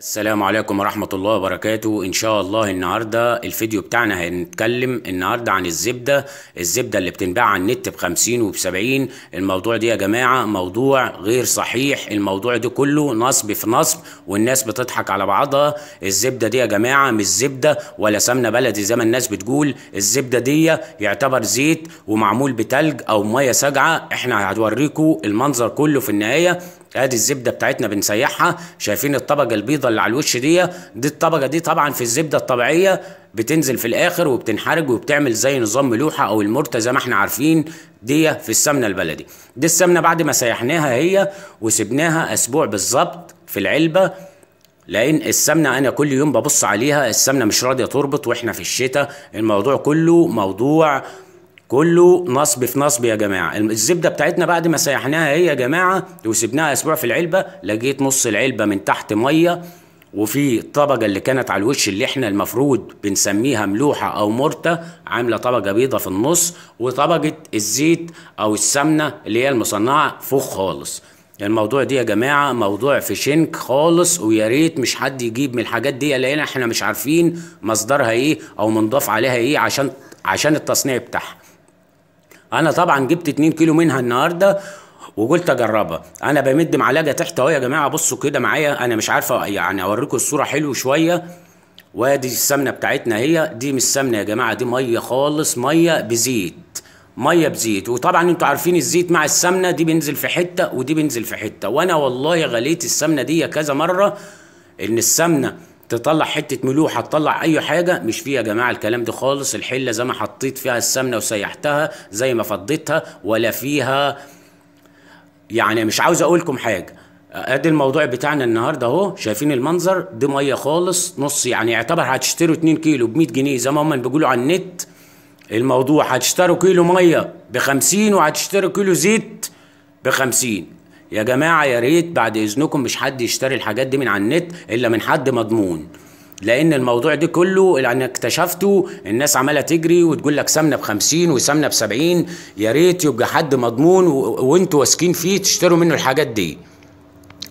السلام عليكم ورحمة الله وبركاته إن شاء الله النهاردة الفيديو بتاعنا هنتكلم النهاردة عن الزبدة الزبدة اللي بتنباع على النت بخمسين وبسبعين الموضوع دي يا جماعة موضوع غير صحيح الموضوع ده كله نصب في نصب والناس بتضحك على بعضها الزبدة دي يا جماعة مش زبدة ولا سمنة بلدي زي ما الناس بتقول الزبدة دي يعتبر زيت ومعمول بتلج أو مية ساقعة احنا هنوريكم المنظر كله في النهاية ادي الزبده بتاعتنا بنسيحها شايفين الطبقه البيضه اللي على الوش دي دي الطبقه دي طبعا في الزبده الطبيعيه بتنزل في الاخر وبتنحرج وبتعمل زي نظام ملوحه او المرته زي ما احنا عارفين دي في السمنه البلدي دي السمنه بعد ما سيحناها هي وسبناها اسبوع بالظبط في العلبه لان السمنه انا كل يوم ببص عليها السمنه مش راضيه تربط واحنا في الشتاء الموضوع كله موضوع كله نصب في نصب يا جماعه الزبده بتاعتنا بعد ما سيحناها هي يا جماعه وسبناها اسبوع في العلبه لقيت نص العلبه من تحت ميه وفي الطبقه اللي كانت على الوش اللي احنا المفروض بنسميها ملوحه او مرته عامله طبقه بيضه في النص وطبقه الزيت او السمنه اللي هي المصنعه فوق خالص الموضوع دي يا جماعه موضوع في شنك خالص ويا ريت مش حد يجيب من الحاجات دي لان احنا مش عارفين مصدرها ايه او منضاف عليها ايه عشان عشان التصنيع بتاعها انا طبعا جبت 2 كيلو منها النهارده وقلت اجربها انا بمد معلقه تحت اهو يا جماعه بصوا كده معايا انا مش عارفه يعني اوريكم الصوره حلو شويه وادي السمنه بتاعتنا هي دي مش سمنه يا جماعه دي ميه خالص ميه بزيت ميه بزيت وطبعا انتوا عارفين الزيت مع السمنه دي بينزل في حته ودي بينزل في حته وانا والله غليت السمنه دي كذا مره ان السمنه تطلع حته ملوحه تطلع اي حاجه مش فيها يا جماعه الكلام ده خالص الحله زي ما حطيت فيها السمنه وسيحتها زي ما فضيتها ولا فيها يعني مش عاوز اقولكم حاجه ادي الموضوع بتاعنا النهارده اهو شايفين المنظر دي ميه خالص نص يعني يعتبر هتشتروا 2 كيلو ب 100 جنيه زي ما هم بيقولوا على النت الموضوع هتشتروا كيلو ميه ب 50 وهتشتروا كيلو زيت ب 50 يا جماعه يا ريت بعد اذنكم مش حد يشتري الحاجات دي من على النت الا من حد مضمون لان الموضوع ده كله لان اكتشفته الناس عماله تجري وتقول لك سمنه ب 50 وسمنه ب 70 يا ريت يبقى حد مضمون وانتوا واثقين فيه تشتروا منه الحاجات دي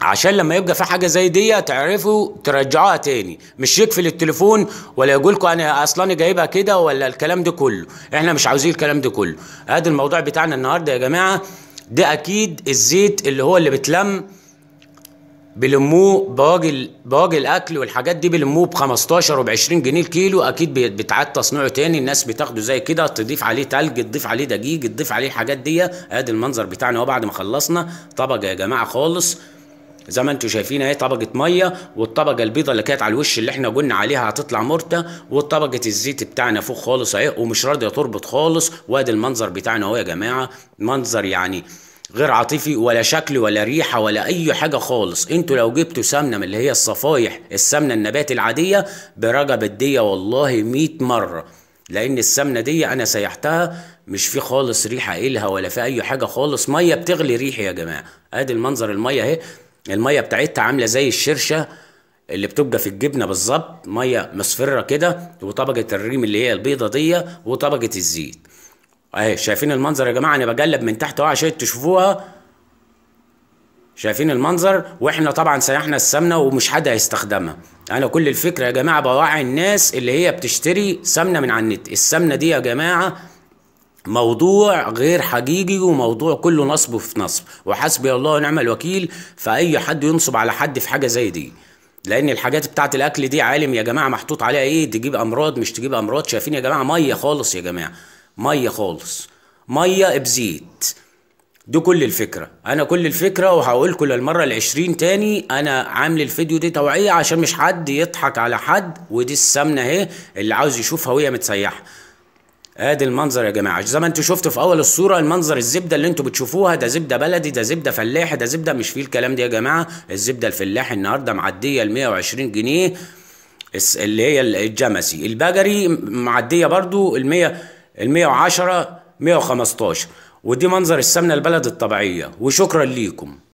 عشان لما يبقى في حاجه زي دي تعرفوا ترجعوها تاني مش يقفل التليفون ولا يقول لكم انا اصلا جايبها كده ولا الكلام ده كله احنا مش عاوزين الكلام ده كله ادي الموضوع بتاعنا النهارده يا جماعه ده اكيد الزيت اللي هو اللي بتلم بلموه بواجي بواجي الاكل والحاجات دي بلموه ب 15 وب 20 جنيه الكيلو اكيد بيتعاد تصنيعه تاني الناس بتاخده زي كده تضيف عليه تلج تضيف عليه دقيق تضيف عليه الحاجات دي ادي آه، المنظر بتاعنا اهو بعد ما خلصنا طبق يا جماعه خالص زي ما انتم شايفين اهي طبقه ميه والطبقه البيضه اللي كانت على الوش اللي احنا قلنا عليها هتطلع مرته وطبقه الزيت بتاعنا فوق خالص اهي ومش راضيه تربط خالص وادي المنظر بتاعنا اهو يا جماعه منظر يعني غير عاطفي ولا شكل ولا ريحه ولا اي حاجه خالص انتوا لو جبتوا سمنه من اللي هي الصفايح السمنه النبات العاديه برجب الديه والله 100 مره لان السمنه دي انا سيحتها مش في خالص ريحه إلها ولا في اي حاجه خالص ميه بتغلي ريحي يا جماعه ادي المنظر الميه اهي الميه بتاعتها عامله زي الشرشه اللي بتبقى في الجبنه بالظبط ميه مصفره كده وطبقه الريم اللي هي البيضه دي وطبقه الزيت اهي شايفين المنظر يا جماعه انا بقلب من تحت اهو عشان تشوفوها شايفين المنظر واحنا طبعا سيحنا السمنه ومش حد هيستخدمها انا كل الفكره يا جماعه بوعي الناس اللي هي بتشتري سمنه من على النت السمنه دي يا جماعه موضوع غير حقيقي وموضوع كله نصب في نصب وحسبي الله ونعم الوكيل فاي حد ينصب على حد في حاجه زي دي لان الحاجات بتاعه الاكل دي عالم يا جماعه محطوط عليها ايه تجيب امراض مش تجيب امراض شايفين يا جماعه ميه خالص يا جماعه ميه خالص ميه بزيت دي كل الفكرة أنا كل الفكرة وهقولكم للمرة العشرين تاني أنا عامل الفيديو دي توعية عشان مش حد يضحك على حد ودي السمنة اهي اللي عاوز يشوفها وهي متسيحة ادي المنظر يا جماعه زي ما انتم شفتوا في اول الصوره المنظر الزبده اللي انتم بتشوفوها ده زبده بلدي ده زبده فلاحي ده زبده مش فيه الكلام ده يا جماعه الزبده الفلاحي النهارده معديه ال 120 جنيه اللي هي الجمسي البجري معديه برده ال 100 ال 110 115 ودي منظر السمنه البلد الطبيعيه وشكرا ليكم